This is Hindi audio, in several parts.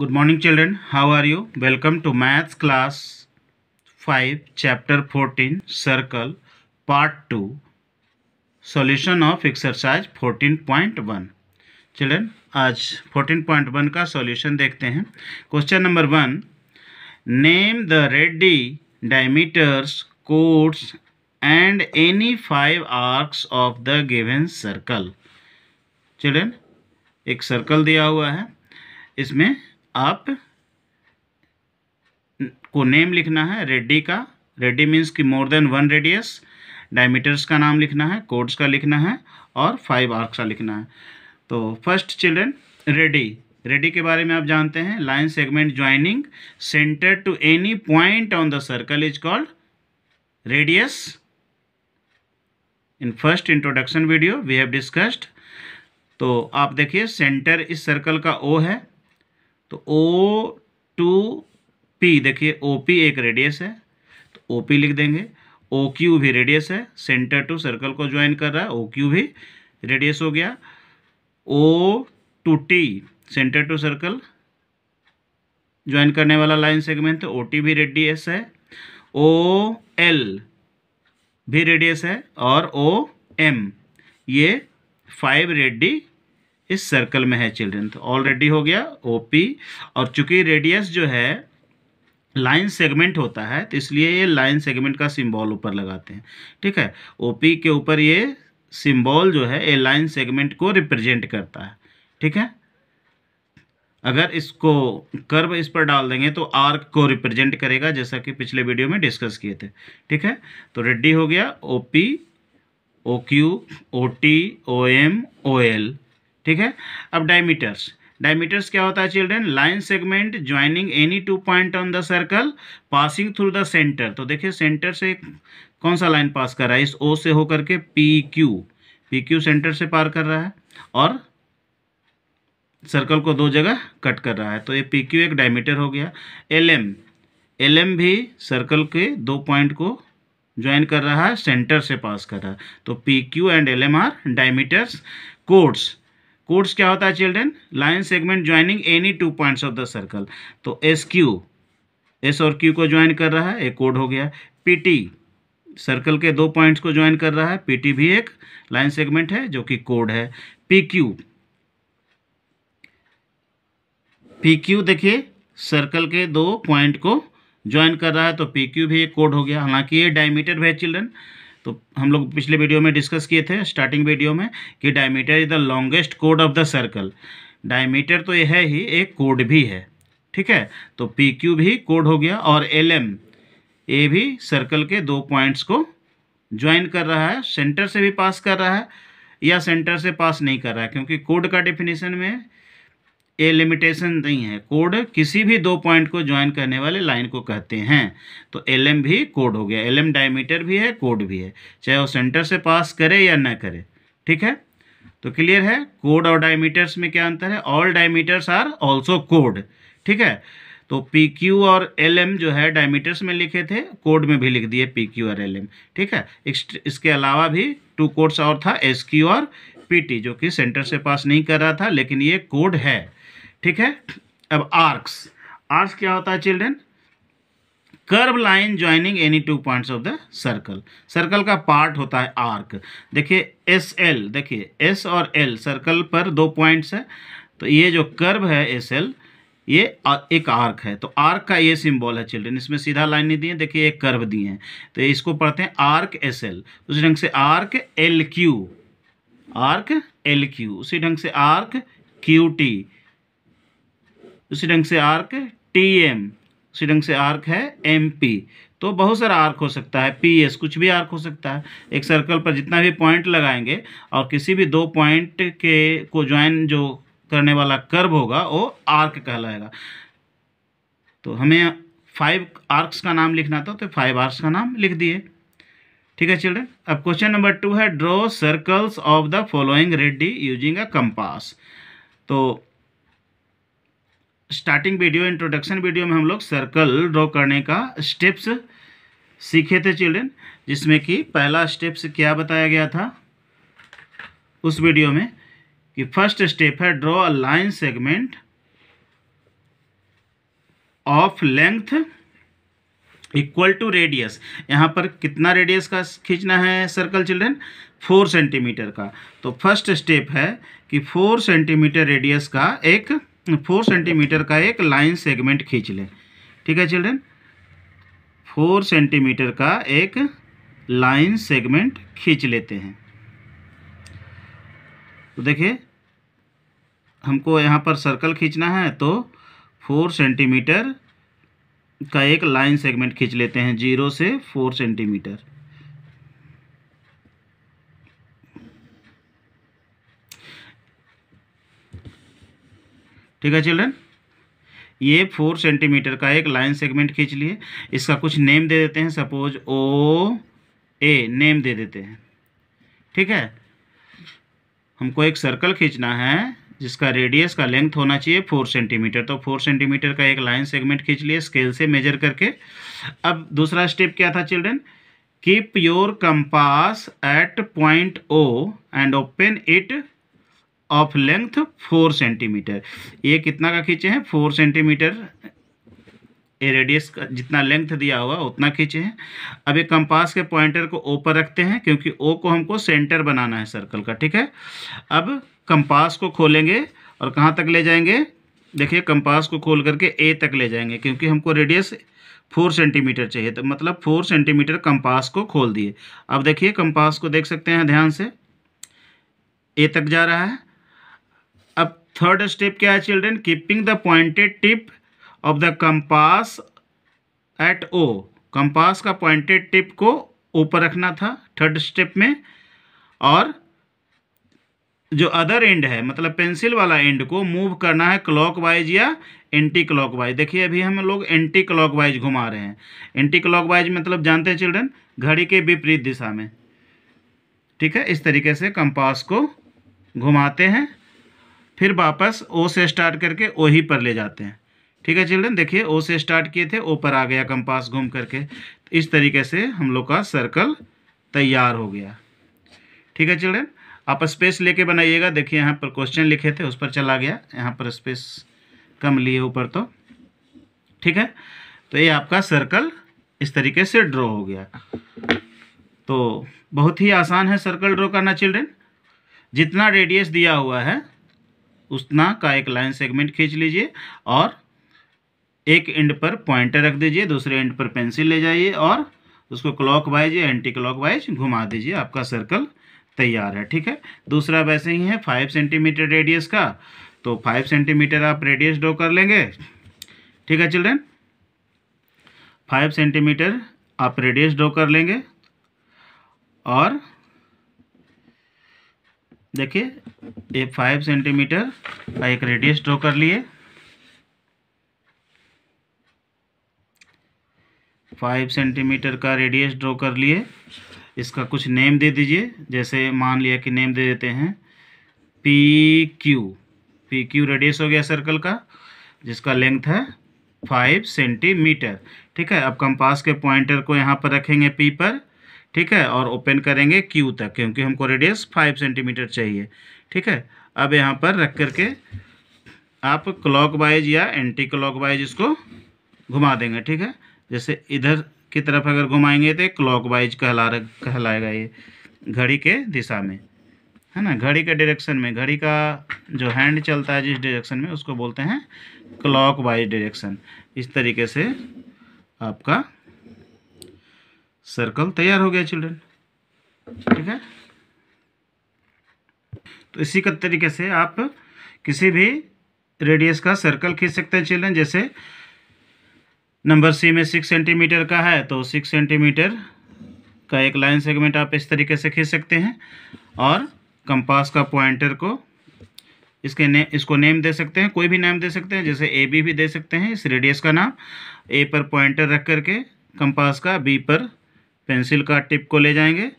good morning children how are you welcome to maths class 5 chapter 14 circle part 2 solution of exercise 14.1 children आज 14.1 का सॉल्यूशन देखते हैं question number one name the radii diameters chords and any five arcs of the given circle children एक सर्कल दिया हुआ है इसमें आप को नेम लिखना है रेड्डी का रेड्डी मीन्स की more than one radius diameters का नाम लिखना है कोड्स का लिखना है और फाइव आर्क्स का लिखना है तो फर्स्ट चिल्ड्रेन रेडी रेडी के बारे में आप जानते हैं line segment joining centre to any point on the circle is called radius in first introduction video we have discussed तो आप देखिए सेंटर इस सर्कल का ओ है तो ओ टू पी देखिए ओ पी एक रेडियस है तो ओ पी लिख देंगे ओ क्यू भी रेडियस है सेंटर टू सर्कल को ज्वाइन कर रहा है ओ क्यू भी रेडियस हो गया O to T centre to circle join करने वाला लाइन सेगमेंट तो है ओ टी भी रेडियस है ओ एल भी रेडियस है और ओ एम ये फाइव रेडी इस सर्कल में है चिल्ड्रन तो ऑलरेडी हो गया ओ पी और चूंकि रेडियस जो है लाइन सेगमेंट होता है तो इसलिए ये लाइन सेगमेंट का सिंबल ऊपर लगाते हैं ठीक है ओ पी के ऊपर ये सिंबल जो है ये लाइन सेगमेंट को रिप्रेजेंट करता है ठीक है अगर इसको कर्व इस पर डाल देंगे तो आर्क को रिप्रेजेंट करेगा जैसा कि पिछले वीडियो में डिस्कस किए थे ठीक है तो रेडी हो गया O P O Q O T O M O L ठीक है अब डायमीटर्स डायमीटर्स क्या होता है children line segment joining any two point on the circle passing through the centre तो देखिए सेंटर से कौन सा लाइन पास कर रहा है इस ओ से होकर के P Q P Q centre से पार कर रहा है और सर्कल को दो जगह कट कर रहा है तो ये पी क्यू एक डायमीटर हो गया एल एम एल एम भी सर्कल के दो पॉइंट को ज्वाइन कर रहा है सेंटर से पास कर रहा है तो P Q and L M are diameters chords chords क्या होता है children line segment joining any two points of the circle तो एस क्यू एस और क्यू को ज्वाइन कर रहा है एक कोड हो गया पीटी सर्कल के दो पॉइंट्स को ज्वाइन कर रहा है टी भी एक लाइन सेगमेंट है जो कि कोड है पी क्यू पी क्यू देखिए सर्कल के दो पॉइंट को ज्वाइन कर रहा है तो पी क्यू भी एक कोड हो गया हालांकि ये डायमीटर है चिल्ड्रेन तो हम लोग पिछले वीडियो में डिस्कस किए थे स्टार्टिंग वीडियो में कि डायमीटर इज़ द लॉन्गेस्ट कोड ऑफ द सर्कल डायमीटर तो यह है ही एक कोड भी है ठीक है तो पी क्यू भी कोड हो गया और एल एम ए भी सर्कल के दो पॉइंट्स को ज्वाइन कर रहा है सेंटर से भी पास कर रहा है या सेंटर से पास नहीं कर रहा है क्योंकि कोड का डेफिनेशन में ये लिमिटेशन नहीं है कोड किसी भी दो पॉइंट को ज्वाइन करने वाले लाइन को कहते हैं तो एल भी कोड हो गया एल डायमीटर भी है कोड भी है चाहे वो सेंटर से पास करे या ना करे ठीक है तो क्लियर है कोड और डायमीटर्स में क्या अंतर है ऑल डायमीटर्स आर ऑल्सो कोड ठीक है तो पी क्यू और एल एम जो है डायमीटर्स में लिखे थे कोड में भी लिख दिए पी क्यू और एल एम ठीक है इसके अलावा भी टू कोड्स और था एस क्यू और पी टी जो कि सेंटर से पास नहीं कर रहा था लेकिन ये कोड है ठीक है अब आर्क्स आर्क्स क्या होता है children curve line joining any two points of the circle circle का पार्ट होता है आर्क देखिए एस एल देखिए एस और एल सर्कल पर दो पॉइंट्स है तो ये जो कर्व है एस एल ये एक आर्क है तो आर्क का ये सिंबल है चिल्ड्रेन इसमें सीधा लाइन नहीं दिए देखिए एक कर्व दिए हैं तो इसको पढ़ते हैं आर्क एस एल उसी ढंग से arc L Q arc L Q उसी ढंग से आर्क क्यू टी उसी ढंग से आर्क टी एम उसी ढंग से आर्क है एम पी तो बहुत सारा आर्क हो सकता है पी एस कुछ भी आर्क हो सकता है एक सर्कल पर जितना भी पॉइंट लगाएंगे और किसी भी दो पॉइंट के को ज्वाइन जो करने वाला कर्व होगा वो आर्क कहलाएगा तो हमें फाइव आर्क्स का नाम लिखना था तो फाइव आर्क्स का नाम लिख दिए ठीक है चिल्ड्रन अब क्वेश्चन नंबर टू है draw circles of the following radii using a compass तो स्टार्टिंग वीडियो इंट्रोडक्शन वीडियो में हम लोग सर्कल ड्रॉ करने का स्टेप्स सीखे थे चिल्ड्रेन जिसमें कि पहला स्टेप्स क्या बताया गया था उस वीडियो में कि फर्स्ट स्टेप है draw a line segment of length equal to radius यहाँ पर कितना रेडियस का खींचना है सर्कल चिल्ड्रेन फोर सेंटीमीटर का तो फर्स्ट स्टेप है कि फोर सेंटीमीटर रेडियस का एक फोर सेंटीमीटर का एक लाइन सेगमेंट खींच लें ठीक है चिल्ड्रेन फोर सेंटीमीटर का एक लाइन सेगमेंट खींच लेते हैं तो देखिए हमको यहाँ पर सर्कल खींचना है तो फोर सेंटीमीटर का एक लाइन सेगमेंट खींच लेते हैं जीरो से फोर सेंटीमीटर ठीक है चिल्ड्रेन ये फोर सेंटीमीटर का एक लाइन सेगमेंट खींच लिए इसका कुछ नेम दे देते हैं सपोज ओ ए नेम दे देते हैं ठीक है हमको एक सर्कल खींचना है जिसका रेडियस का लेंथ होना चाहिए फोर सेंटीमीटर तो फोर सेंटीमीटर का एक लाइन सेगमेंट खींच लिए स्केल से मेजर करके अब दूसरा स्टेप क्या था children keep your compass at point O and open it of length four centimetre ये कितना का खींचे हैं फोर सेंटीमीटर ये रेडियस का जितना लेंथ दिया हुआ उतना खींचे हैं अब ये कंपास के पॉइंटर को ओ पर रखते हैं क्योंकि ओ को हमको सेंटर बनाना है सर्कल का ठीक है अब कंपास को खोलेंगे और कहाँ तक ले जाएंगे देखिए कंपास को खोल करके ए तक ले जाएंगे क्योंकि हमको रेडियस फोर सेंटीमीटर चाहिए तो मतलब फोर सेंटीमीटर कंपास को खोल दिए अब देखिए कंपास को देख सकते हैं ध्यान से ए तक जा रहा है थर्ड स्टेप क्या है children keeping the pointed tip of the compass at O compass का पॉइंटेड टिप को ऊपर रखना था थर्ड स्टेप में और जो अदर एंड है मतलब पेंसिल वाला एंड को मूव करना है क्लॉकवाइज या एंटी क्लॉकवाइज देखिए अभी हम लोग एंटी क्लॉकवाइज घुमा रहे हैं एंटी क्लॉकवाइज मतलब जानते हैं चिल्ड्रन घड़ी के विपरीत दिशा में ठीक है इस तरीके से कंपास को घुमाते हैं फिर वापस ओ से स्टार्ट करके ओ ही पर ले जाते हैं ठीक है चिल्ड्रन देखिए ओ से स्टार्ट किए थे ओ पर आ गया कंपास घूम करके इस तरीके से हम लोग का सर्कल तैयार हो गया ठीक है चिल्ड्रन आप स्पेस लेके बनाइएगा देखिए यहाँ पर क्वेश्चन लिखे थे उस पर चला गया यहाँ पर स्पेस कम लिए ऊपर तो ठीक है तो ये आपका सर्कल इस तरीके से ड्रॉ हो गया तो बहुत ही आसान है सर्कल ड्रॉ करना चिल्ड्रेन जितना रेडियस दिया हुआ है उतना का एक लाइन सेगमेंट खींच लीजिए और एक एंड पर पॉइंटर रख दीजिए दूसरे एंड पर पेंसिल ले जाइए और उसको क्लॉक वाइज या एंटी क्लॉक वाइज घुमा दीजिए आपका सर्कल तैयार है ठीक है दूसरा वैसे ही है फाइव सेंटीमीटर रेडियस का तो फाइव सेंटीमीटर आप रेडियस ड्रॉ कर लेंगे ठीक है चिल्ड्रेन फाइव सेंटीमीटर आप रेडियस ड्रॉ कर लेंगे और देखिए ये फाइव सेंटीमीटर का एक रेडियस ड्रॉ कर लिए फाइव सेंटीमीटर का रेडियस ड्रॉ कर लिए इसका कुछ नेम दे दीजिए जैसे मान लिया कि नेम दे देते हैं P Q P Q radius हो गया सर्कल का जिसका लेंथ है फाइव सेंटीमीटर ठीक है अब कंपास के पॉइंटर को यहाँ पर रखेंगे पी पर ठीक है और ओपन करेंगे क्यू तक क्योंकि हमको रेडियस फाइव सेंटीमीटर चाहिए ठीक है अब यहाँ पर रख करके आप क्लॉक वाइज या एंटी क्लॉक वाइज इसको घुमा देंगे ठीक है जैसे इधर की तरफ अगर घुमाएंगे तो क्लॉक वाइज कहला कहलाएगा ये घड़ी के दिशा में है ना घड़ी के डायरेक्शन में घड़ी का जो हैंड चलता है जिस डायरेक्शन में उसको बोलते हैं क्लॉक वाइज डायरेक्शन इस तरीके से आपका सर्कल तैयार हो गया चिल्ड्रन ठीक है तो इसी का तरीके से आप किसी भी रेडियस का सर्कल खींच सकते हैं चिल्ड्रन जैसे नंबर सी में सिक्स सेंटीमीटर का है तो सिक्स सेंटीमीटर का एक लाइन सेगमेंट आप इस तरीके से खींच सकते हैं और कंपास का पॉइंटर को इसके ने इसको नेम दे सकते हैं कोई भी नाम दे सकते हैं जैसे ए बी भी दे सकते हैं इस रेडियस का नाम ए पर पॉइंटर रख करके कंपास का बी पर पेंसिल का टिप को ले जाएंगे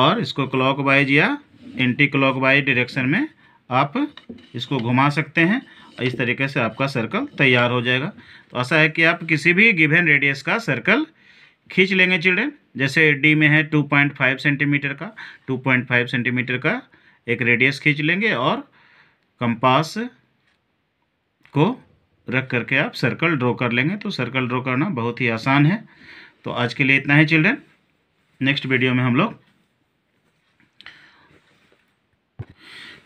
और इसको क्लॉक वाइज या एंटी क्लॉक वाइज डायरेक्शन में आप इसको घुमा सकते हैं और इस तरीके से आपका सर्कल तैयार हो जाएगा तो ऐसा है कि आप किसी भी गिवन रेडियस का सर्कल खींच लेंगे चिल्ड्रेन जैसे डी में है 2.5 सेंटीमीटर का 2.5 सेंटीमीटर का एक रेडियस खींच लेंगे और कंपास को रख करके आप सर्कल ड्रॉ कर लेंगे तो सर्कल ड्रॉ करना बहुत ही आसान है तो आज के लिए इतना है चिल्ड्रेन नेक्स्ट वीडियो में हम लोग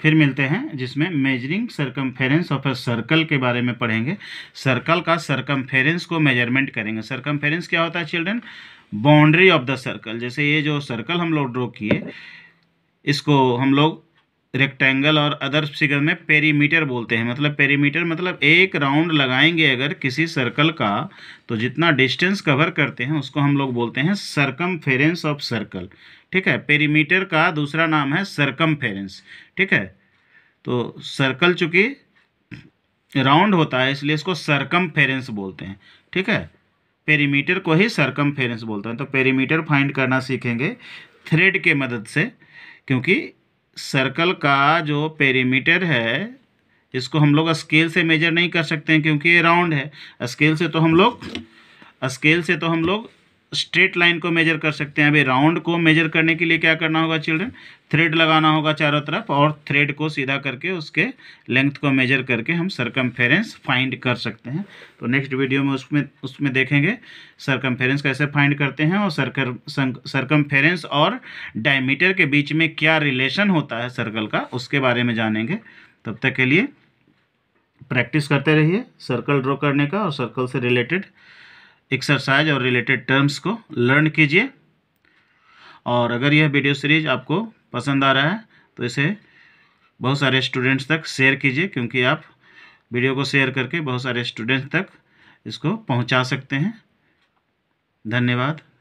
फिर मिलते हैं जिसमें measuring circumference of a circle के बारे में पढ़ेंगे सर्कल का सरकमफेरेंस को मेजरमेंट करेंगे सरकमफेरेंस क्या होता है children boundary of the circle जैसे ये जो सर्कल हम लोग ड्रॉ किए इसको हम लोग रेक्टेंगल और अदर फिगर में पेरीमीटर बोलते हैं मतलब पेरीमीटर मतलब एक राउंड लगाएंगे अगर किसी सर्कल का तो जितना डिस्टेंस कवर करते हैं उसको हम लोग बोलते हैं सरकम फेरेंस ऑफ सर्कल ठीक है पेरीमीटर का दूसरा नाम है सरकम फेरेंस ठीक है तो सर्कल चूँकि राउंड होता है इसलिए इसको सरकम फेरेंस बोलते हैं ठीक है पेरीमीटर को ही सरकम फेरेंस बोलते हैं तो पेरीमीटर फाइंड करना सीखेंगे थ्रेड के मदद से क्योंकि सर्कल का जो पेरीमीटर है इसको हम लोग स्केल से मेजर नहीं कर सकते हैं क्योंकि ये राउंड है स्केल से तो हम लोग स्केल से तो हम लोग स्ट्रेट लाइन को मेजर कर सकते हैं अभी राउंड को मेजर करने के लिए क्या करना होगा चिल्ड्रन थ्रेड लगाना होगा चारों तरफ और थ्रेड को सीधा करके उसके लेंथ को मेजर करके हम सरकम फाइंड कर सकते हैं तो नेक्स्ट वीडियो में उसमें उसमें देखेंगे सरकम कैसे फाइंड करते हैं और सरकम फेरेंस और डायमीटर के बीच में क्या रिलेशन होता है सर्कल का उसके बारे में जानेंगे तब तक के लिए प्रैक्टिस करते रहिए सर्कल ड्रॉ करने का और सर्कल से रिलेटेड एक्सरसाइज और रिलेटेड टर्म्स को लर्न कीजिए और अगर यह वीडियो सीरीज आपको पसंद आ रहा है तो इसे बहुत सारे स्टूडेंट्स तक शेयर कीजिए क्योंकि आप वीडियो को शेयर करके बहुत सारे स्टूडेंट्स तक इसको पहुंचा सकते हैं धन्यवाद